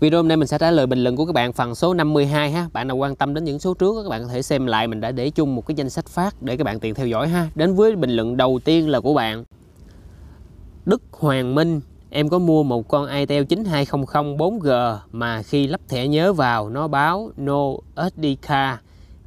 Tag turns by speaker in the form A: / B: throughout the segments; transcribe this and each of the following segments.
A: Video hôm nay mình sẽ trả lời bình luận của các bạn phần số 52 ha. Bạn nào quan tâm đến những số trước các bạn có thể xem lại mình đã để chung một cái danh sách phát để các bạn tiện theo dõi ha. Đến với bình luận đầu tiên là của bạn Đức Hoàng Minh Em có mua một con Itel 9200 4G mà khi lắp thẻ nhớ vào nó báo no SD card.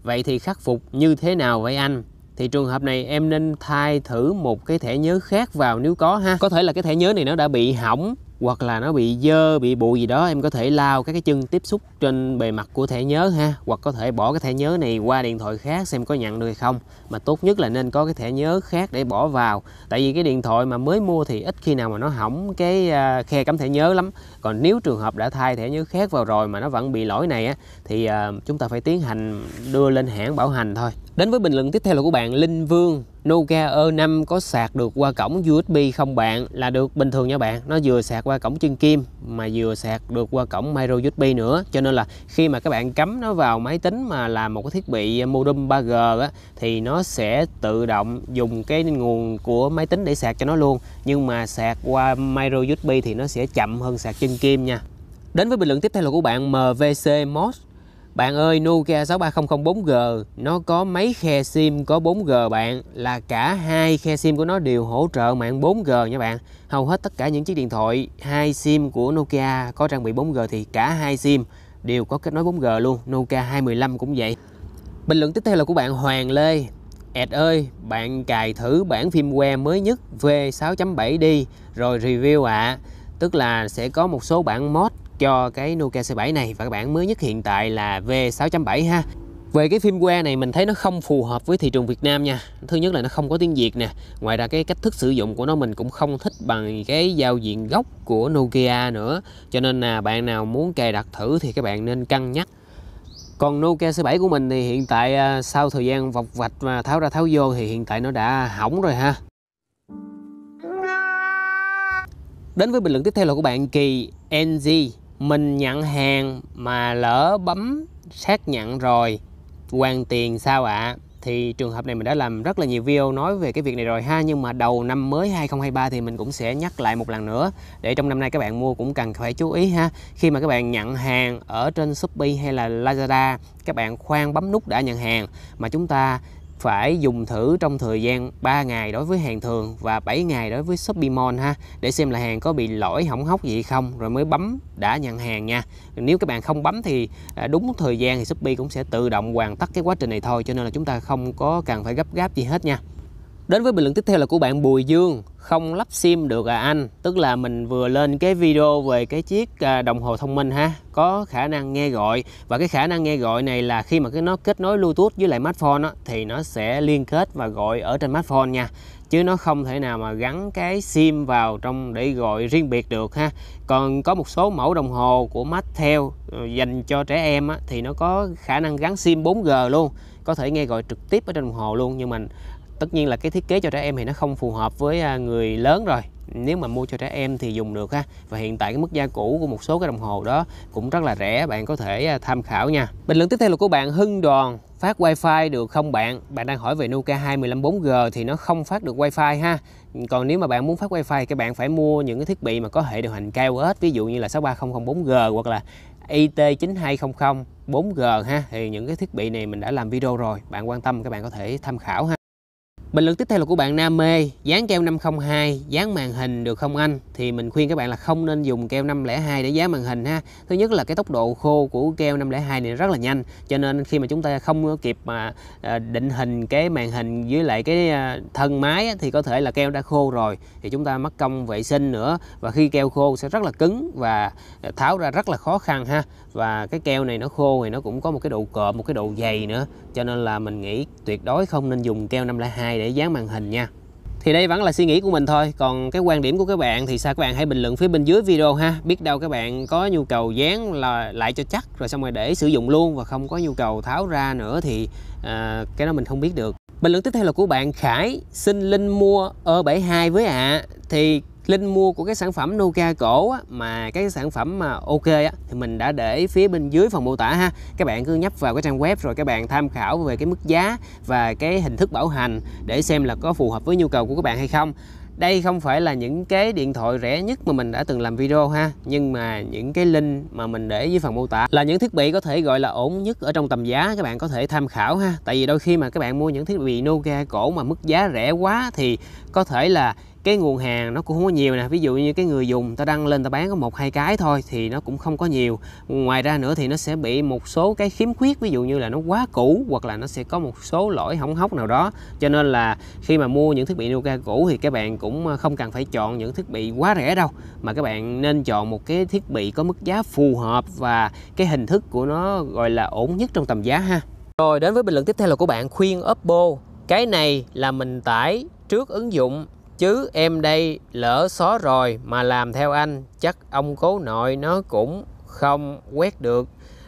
A: Vậy thì khắc phục như thế nào vậy anh? Thì trường hợp này em nên thay thử một cái thẻ nhớ khác vào nếu có ha. Có thể là cái thẻ nhớ này nó đã bị hỏng hoặc là nó bị dơ bị bụi gì đó em có thể lao các cái chân tiếp xúc trên bề mặt của thẻ nhớ ha hoặc có thể bỏ cái thẻ nhớ này qua điện thoại khác xem có nhận được hay không mà tốt nhất là nên có cái thẻ nhớ khác để bỏ vào tại vì cái điện thoại mà mới mua thì ít khi nào mà nó hỏng cái à, khe cắm thẻ nhớ lắm còn nếu trường hợp đã thay thẻ nhớ khác vào rồi mà nó vẫn bị lỗi này á thì à, chúng ta phải tiến hành đưa lên hãng bảo hành thôi đến với bình luận tiếp theo là của bạn Linh Vương Nokia E5 có sạc được qua cổng USB không bạn là được bình thường nha bạn nó vừa sạc qua cổng chân kim mà vừa sạc được qua cổng micro USB nữa cho nên là khi mà các bạn cắm nó vào máy tính mà làm một cái thiết bị modem 3G á, thì nó sẽ tự động dùng cái nguồn của máy tính để sạc cho nó luôn nhưng mà sạc qua micro USB thì nó sẽ chậm hơn sạc chân kim nha Đến với bình luận tiếp theo là của bạn MVC Mod bạn ơi, Nokia 63004G nó có mấy khe SIM có 4G bạn là cả hai khe SIM của nó đều hỗ trợ mạng 4G nha bạn. Hầu hết tất cả những chiếc điện thoại hai SIM của Nokia có trang bị 4G thì cả hai SIM đều có kết nối 4G luôn. Nokia 215 cũng vậy. Bình luận tiếp theo là của bạn Hoàng Lê. Ed ơi, bạn cài thử bản phim firmware mới nhất V6.7 đi rồi review ạ. À. Tức là sẽ có một số bản mod cho cái Nokia C7 này và các bản mới nhất hiện tại là V6.7 ha về cái phim firmware này mình thấy nó không phù hợp với thị trường Việt Nam nha Thứ nhất là nó không có tiếng Việt nè Ngoài ra cái cách thức sử dụng của nó mình cũng không thích bằng cái giao diện gốc của Nokia nữa Cho nên là bạn nào muốn cài đặt thử thì các bạn nên cân nhắc còn Nokia C7 của mình thì hiện tại à, sau thời gian vọc vạch và tháo ra tháo vô thì hiện tại nó đã hỏng rồi ha Đến với bình luận tiếp theo là của bạn Kỳ NG mình nhận hàng mà lỡ bấm xác nhận rồi hoàn tiền sao ạ à? thì trường hợp này mình đã làm rất là nhiều video nói về cái việc này rồi ha nhưng mà đầu năm mới 2023 thì mình cũng sẽ nhắc lại một lần nữa để trong năm nay các bạn mua cũng cần phải chú ý ha khi mà các bạn nhận hàng ở trên Shopee hay là Lazada các bạn khoan bấm nút đã nhận hàng mà chúng ta phải dùng thử trong thời gian 3 ngày đối với hàng thường và 7 ngày đối với Shopee Mall ha để xem là hàng có bị lỗi hỏng hóc gì không rồi mới bấm đã nhận hàng nha nếu các bạn không bấm thì à, đúng thời gian thì Shopee cũng sẽ tự động hoàn tất cái quá trình này thôi cho nên là chúng ta không có cần phải gấp gáp gì hết nha Đến với bình luận tiếp theo là của bạn Bùi Dương Không lắp sim được à anh Tức là mình vừa lên cái video về cái chiếc à, đồng hồ thông minh ha Có khả năng nghe gọi Và cái khả năng nghe gọi này là khi mà cái nó kết nối Bluetooth với lại smartphone á, Thì nó sẽ liên kết và gọi ở trên smartphone nha Chứ nó không thể nào mà gắn cái sim vào trong để gọi riêng biệt được ha Còn có một số mẫu đồng hồ của Mattel ờ, dành cho trẻ em á, Thì nó có khả năng gắn sim 4G luôn có thể nghe gọi trực tiếp ở trên đồng hồ luôn nhưng mà tất nhiên là cái thiết kế cho trẻ em thì nó không phù hợp với à, người lớn rồi nếu mà mua cho trẻ em thì dùng được ha và hiện tại cái mức giá cũ của một số cái đồng hồ đó cũng rất là rẻ bạn có thể à, tham khảo nha bình luận tiếp theo là của bạn hưng đoàn phát wifi được không bạn bạn đang hỏi về Nokia 215 4G thì nó không phát được wifi ha còn nếu mà bạn muốn phát wifi các bạn phải mua những cái thiết bị mà có hệ điều hành cao hết ví dụ như là 63004 g hoặc là IT9200 4G ha thì những cái thiết bị này mình đã làm video rồi bạn quan tâm các bạn có thể tham khảo ha Bình luận tiếp theo là của bạn Nam Mê Dán keo 502 dán màn hình được không anh? Thì mình khuyên các bạn là không nên dùng keo 502 để dán màn hình ha Thứ nhất là cái tốc độ khô của keo 502 này rất là nhanh Cho nên khi mà chúng ta không kịp mà à, định hình cái màn hình với lại cái à, thân máy Thì có thể là keo đã khô rồi Thì chúng ta mất công vệ sinh nữa Và khi keo khô sẽ rất là cứng và à, tháo ra rất là khó khăn ha Và cái keo này nó khô thì nó cũng có một cái độ cộm, một cái độ dày nữa Cho nên là mình nghĩ tuyệt đối không nên dùng keo 502 để để dán màn hình nha thì đây vẫn là suy nghĩ của mình thôi còn cái quan điểm của các bạn thì sao các bạn hãy bình luận phía bên dưới video ha biết đâu các bạn có nhu cầu dán là lại cho chắc rồi xong rồi để sử dụng luôn và không có nhu cầu tháo ra nữa thì à, cái đó mình không biết được bình luận tiếp theo là của bạn Khải xin linh mua ơ e 72 với ạ à. thì link mua của cái sản phẩm Nokia cổ á, mà cái sản phẩm mà ok á, thì mình đã để phía bên dưới phần mô tả ha các bạn cứ nhấp vào cái trang web rồi các bạn tham khảo về cái mức giá và cái hình thức bảo hành để xem là có phù hợp với nhu cầu của các bạn hay không đây không phải là những cái điện thoại rẻ nhất mà mình đã từng làm video ha nhưng mà những cái link mà mình để dưới phần mô tả là những thiết bị có thể gọi là ổn nhất ở trong tầm giá các bạn có thể tham khảo ha tại vì đôi khi mà các bạn mua những thiết bị Nokia cổ mà mức giá rẻ quá thì có thể là cái nguồn hàng nó cũng không có nhiều nè ví dụ như cái người dùng ta đăng lên ta bán có một hai cái thôi thì nó cũng không có nhiều ngoài ra nữa thì nó sẽ bị một số cái khiếm khuyết ví dụ như là nó quá cũ hoặc là nó sẽ có một số lỗi hỏng hóc nào đó cho nên là khi mà mua những thiết bị Nokia cũ thì các bạn cũng ờ, không cần phải chọn những thiết bị quá rẻ đâu mà các bạn nên chọn một cái thiết bị có mức giá phù hợp và cái hình thức của nó gọi là ổn nhất trong tầm giá ha rồi đến với bình luận tiếp theo là của bạn khuyên Oppo cái này là mình tải trước ứng dụng chứ em đây lỡ xó rồi mà làm theo anh chắc ông cố nội nó cũng không quét được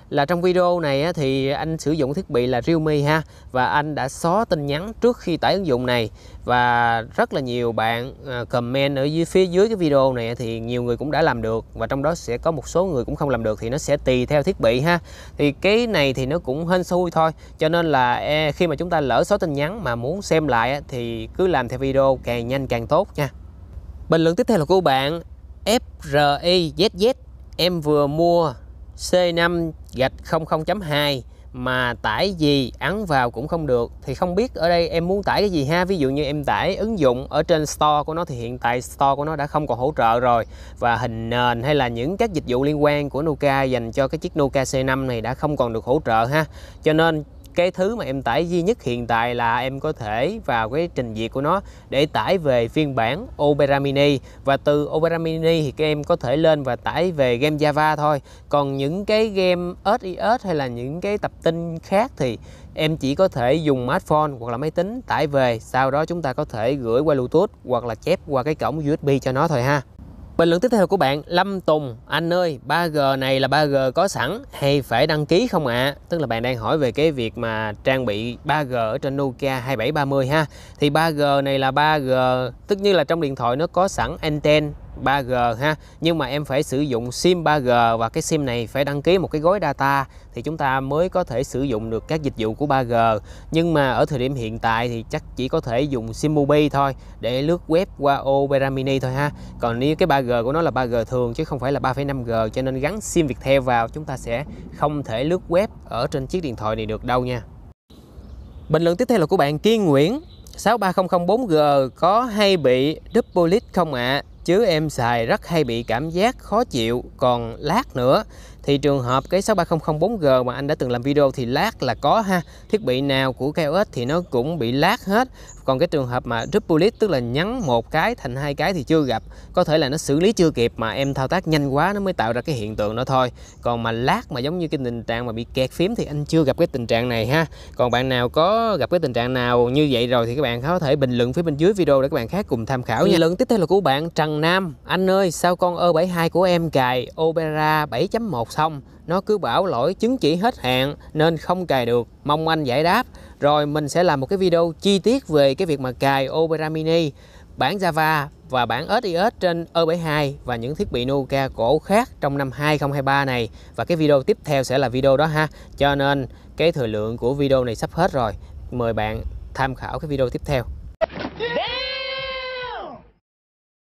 A: là trong video này thì anh sử dụng thiết bị là Realme ha và anh đã xóa tin nhắn trước khi tải ứng dụng này và rất là nhiều bạn ờ, comment ở dưới phía dưới cái video này thì nhiều người cũng đã làm được và trong đó sẽ có một số người cũng không làm được thì nó sẽ tùy theo thiết bị ha thì cái này thì nó cũng hên xui thôi cho nên là e, khi mà chúng ta lỡ số tin nhắn mà muốn xem lại thì cứ làm theo video càng nhanh càng tốt nha bình luận tiếp theo là của bạn FRIZZ em vừa mua C5 gạch 00.2 mà tải gì ấn vào cũng không được thì không biết ở đây em muốn tải cái gì ha ví dụ như em tải ứng dụng ở trên store của nó thì hiện tại store của nó đã không còn hỗ trợ rồi và hình nền hay là những các dịch vụ liên quan của Nokia dành cho cái chiếc Nokia C5 này đã không còn được hỗ trợ ha cho nên cái thứ mà em tải duy nhất hiện tại là em có thể vào cái trình duyệt của nó để tải về phiên bản Opera Mini và từ Opera Mini thì các em có thể lên và tải về game Java thôi còn những cái game SIS e hay là những cái tập tin khác thì em chỉ có thể dùng smartphone hoặc là máy tính tải về sau đó chúng ta có thể gửi qua Bluetooth hoặc là chép qua cái cổng USB cho nó thôi ha Bình luận tiếp theo của bạn Lâm Tùng Anh ơi 3G này là 3G có sẵn hay phải đăng ký không ạ? À? Tức là bạn đang hỏi về cái việc mà trang bị 3G ở trên Nokia 2730 ha Thì 3G này là 3G Tức như là trong điện thoại nó có sẵn anten 3G ha nhưng mà em phải sử dụng sim 3G và cái sim này phải đăng ký một cái gói data thì chúng ta mới có thể sử dụng được các dịch vụ của 3G nhưng mà ở thời điểm hiện tại thì chắc chỉ có thể dùng sim Mobi thôi để lướt web qua Opera Mini thôi ha còn nếu cái 3G của nó là 3G thường chứ không phải là 3.5G cho nên gắn sim Viettel vào chúng ta sẽ không thể lướt web ở trên chiếc điện thoại này được đâu nha Bình luận tiếp theo là của bạn Kiên Nguyễn 63004G có hay bị double list không ạ? À? chứ em xài rất hay bị cảm giác khó chịu còn lát nữa thì trường hợp cái 63004G mà anh đã từng làm video thì lát là có ha thiết bị nào của KOS thì nó cũng bị lát hết còn cái trường hợp mà triple tức là nhắn một cái thành hai cái thì chưa gặp có thể là nó xử lý chưa kịp mà em thao tác nhanh quá nó mới tạo ra cái hiện tượng đó thôi còn mà lát mà giống như cái tình trạng mà bị kẹt phím thì anh chưa gặp cái tình trạng này ha còn bạn nào có gặp cái tình trạng nào như vậy rồi thì các bạn có thể bình luận phía bên dưới video để các bạn khác cùng tham khảo nha lượng tiếp theo là của bạn Trần Nam anh ơi sao con ơ 72 của em cài Opera 7.1 xong nó cứ bảo lỗi chứng chỉ hết hạn nên không cài được mong anh giải đáp rồi mình sẽ làm một cái video chi tiết về cái việc mà cài Opera Mini bản Java và bản SIS trên E72 và những thiết bị Nokia cổ khác trong năm 2023 này và cái video tiếp theo sẽ là video đó ha cho nên cái thời lượng của video này sắp hết rồi mời bạn tham khảo cái video tiếp theo